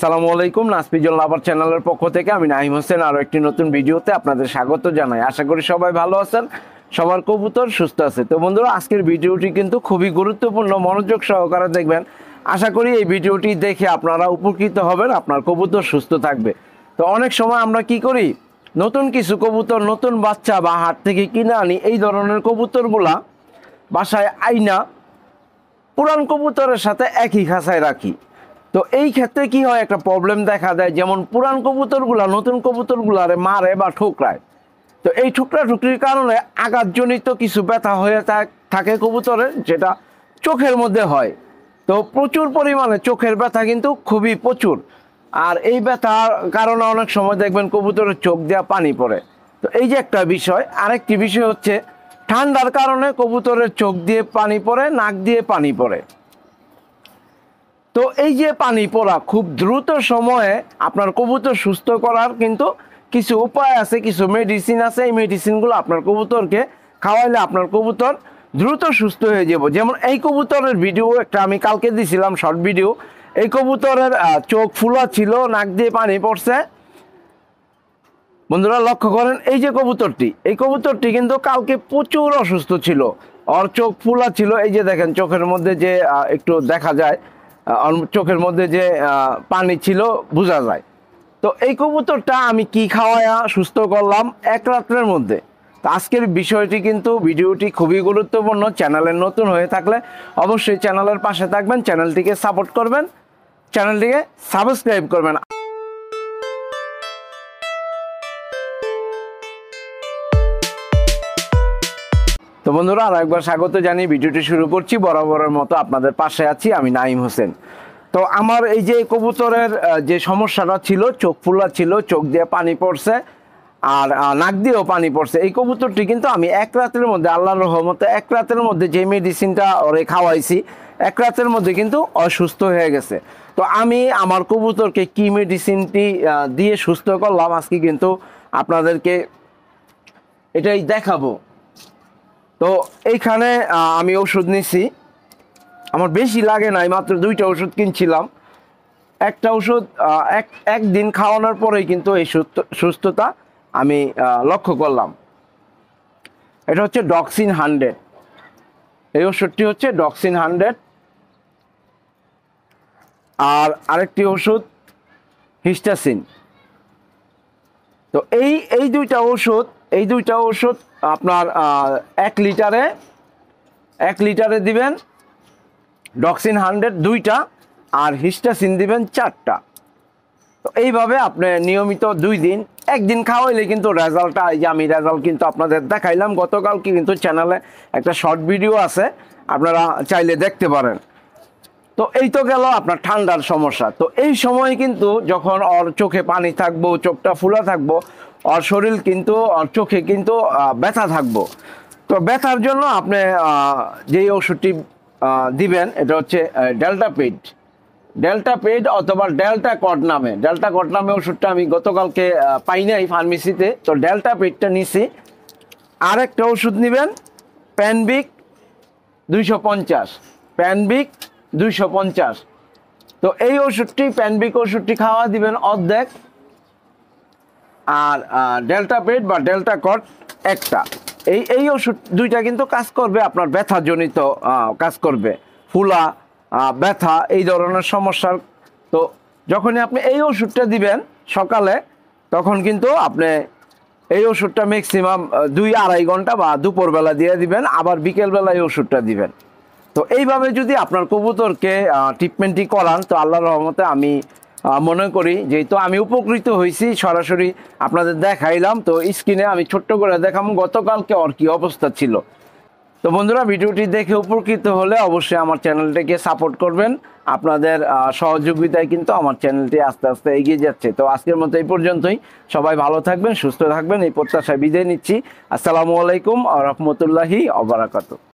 সালামু আলাইকুম নাসপিজল আবার চ্যানেলের পক্ষ থেকে আমি নাহিম হোসেন আরও একটি নতুন ভিডিওতে আপনাদের স্বাগত জানাই আশা করি সবাই ভালো আছেন সবার কবুতর সুস্থ আছে তো বন্ধুরা আজকের ভিডিওটি কিন্তু খুবই গুরুত্বপূর্ণ মনোযোগ সহকারে দেখবেন আশা করি এই ভিডিওটি দেখে আপনারা উপকৃত হবেন আপনার কবুতর সুস্থ থাকবে তো অনেক সময় আমরা কি করি নতুন কিছু কবুতর নতুন বাচ্চা বা হাট থেকে কিনে আনি এই ধরনের কবুতরগুলা বাসায় আইনা পুরান কবুতরের সাথে একই খাঁচায় রাখি তো এই ক্ষেত্রে কি হয় একটা প্রবলেম দেখা দেয় যেমন পুরান কবুতরগুলা নতুন কবুতরগুলারে মারে বা ঠোকরায় তো এই ঠুকরা ঠুকরির কারণে আঘাতজনিত কিছু ব্যথা হয়ে থাকে কবুতরের যেটা চোখের মধ্যে হয় তো প্রচুর পরিমাণে চোখের ব্যথা কিন্তু খুবই প্রচুর আর এই ব্যথার কারণে অনেক সময় দেখবেন কবুতরের চোখ দেওয়া পানি পড়ে তো এই যে একটা বিষয় আরেকটি বিষয় হচ্ছে ঠান্ডার কারণে কবুতরের চোখ দিয়ে পানি পড়ে নাক দিয়ে পানি পড়ে তো এই যে পানি পড়া খুব দ্রুত সময়ে আপনার কবুতর সুস্থ করার কিন্তু কিছু উপায় আছে কিছু মেডিসিন আছে এই মেডিসিনগুলো আপনার কবুতরকে খাওয়াইলে আপনার কবুতর দ্রুত সুস্থ হয়ে যাব যেমন এই কবুতরের ভিডিও একটা আমি কালকে দিছিলাম শর্ট ভিডিও এই কবুতরের চোখ ফুলা ছিল নাক দিয়ে পানি পড়ছে বন্ধুরা লক্ষ্য করেন এই যে কবুতরটি এই কবুতরটি কিন্তু কালকে প্রচুর অসুস্থ ছিল ওর চোখ ফুলা ছিল এই যে দেখেন চোখের মধ্যে যে একটু দেখা যায় চোখের মধ্যে যে পানি ছিল বোঝা যায় তো এই কবুতরটা আমি কি খাওয়ায়া সুস্থ করলাম এক রাত্রের মধ্যে তো আজকের বিষয়টি কিন্তু ভিডিওটি খুবই গুরুত্বপূর্ণ চ্যানেলে নতুন হয়ে থাকলে অবশ্যই চ্যানেলের পাশে থাকবেন চ্যানেলটিকে সাপোর্ট করবেন চ্যানেলটিকে সাবস্ক্রাইব করবেন তো বন্ধুরা আর একবার স্বাগত জানিয়ে ভিডিওটি শুরু করছি বরাবরের মতো আপনাদের পাশে আছি আমি নাইম হোসেন তো আমার এই যে কবুতরের যে সমস্যাটা ছিল চোখ ফুলা ছিল চোখ দিয়ে পানি পড়ছে আর নাক দিয়েও পানি পড়ছে এই কবুতরটি কিন্তু আমি এক রাতের মধ্যে আল্লাহর রহমতে এক রাতের মধ্যে যে মেডিসিনটা ওরে খাওয়াইছি এক রাতের মধ্যে কিন্তু অসুস্থ হয়ে গেছে তো আমি আমার কবুতরকে কি মেডিসিনটি দিয়ে সুস্থ করলাম আজকে কিন্তু আপনাদেরকে এটাই দেখাবো তো এইখানে আমি ওষুধ নিছি আমার বেশি লাগে নাই মাত্র দুইটা ওষুধ কিনছিলাম একটা ওষুধ এক একদিন খাওয়ানোর পরেই কিন্তু এই সুস্থতা আমি লক্ষ্য করলাম এটা হচ্ছে ডক্সিন হান্ড্রেড এই ওষুধটি হচ্ছে ডক্সিন হান্ড্রেড আর আরেকটি ওষুধ হিস্টাসিন তো এই এই দুইটা ওষুধ এই দুইটা ওষুধ আপনার এক লিটারে এক লিটারে দিবেন ডক্সিন হান্ড্রেড দুইটা আর হিস্টাসিন দিবেন চারটা তো এইভাবে আপনি নিয়মিত দুই দিন একদিন খাওয়াইলে কিন্তু রেজাল্টটা এই যে আমি রেজাল্ট কিন্তু আপনাদের দেখাইলাম গতকাল কিন্তু চ্যানেলে একটা শর্ট ভিডিও আছে আপনারা চাইলে দেখতে পারেন তো এই তো গেল আপনার ঠান্ডার সমস্যা তো এই সময় কিন্তু যখন ওর চোখে পানি থাকবো চোখটা ফুলা থাকবো ওর শরীর কিন্তু ওর চোখে কিন্তু ব্যথা থাকবো তো ব্যথার জন্য আপনি যেই ওষুধটি দিবেন এটা হচ্ছে ডেল্টা পেড ডেল্টা পেড অথবা ডেল্টা কট নামে ডেল্টা কট নামে ওষুধটা আমি গতকালকে পাই নাই ফার্মেসিতে তো ডেল্টা পেডটা নিছি আরেকটা ওষুধ নেবেন প্যানবিক দুইশো পঞ্চাশ প্যানবিক দুইশো পঞ্চাশ তো এই ওষুধটি প্যানবিক ওষুধটি খাওয়া দিবেন অর্ধেক আর ডেল্টা বেড বা ডেল্টা কট একটা এই এই ওষুধ দুইটা কিন্তু কাজ করবে আপনার ব্যথাজনিত কাজ করবে ফুলা ব্যথা এই ধরনের সমস্যার তো যখনই আপনি এই ওষুধটা দিবেন সকালে তখন কিন্তু আপনি এই ওষুধটা ম্যাক্সিমাম দুই আড়াই ঘন্টা বা দুপুরবেলা দিয়ে দিবেন আবার বিকেলবেলা এই ওষুধটা দিবেন তো এইভাবে যদি আপনার কবুতরকে ট্রিটমেন্টটি করান তো আল্লাহর রহমতে আমি মনে করি যেহেতু আমি উপকৃত হয়েছি সরাসরি আপনাদের দেখাইলাম তো স্ক্রিনে আমি ছোট্ট করে দেখাম গতকালকে ওর কী অবস্থা ছিল তো বন্ধুরা ভিডিওটি দেখে উপকৃত হলে অবশ্যই আমার চ্যানেলটিকে সাপোর্ট করবেন আপনাদের সহযোগিতায় কিন্তু আমার চ্যানেলটি আস্তে আস্তে এগিয়ে যাচ্ছে তো আজকের মতো এই পর্যন্তই সবাই ভালো থাকবেন সুস্থ থাকবেন এই প্রত্যাশায় বিদায় নিচ্ছি আসসালামু আলাইকুম আ রহমতুল্লাহি অবরাকাত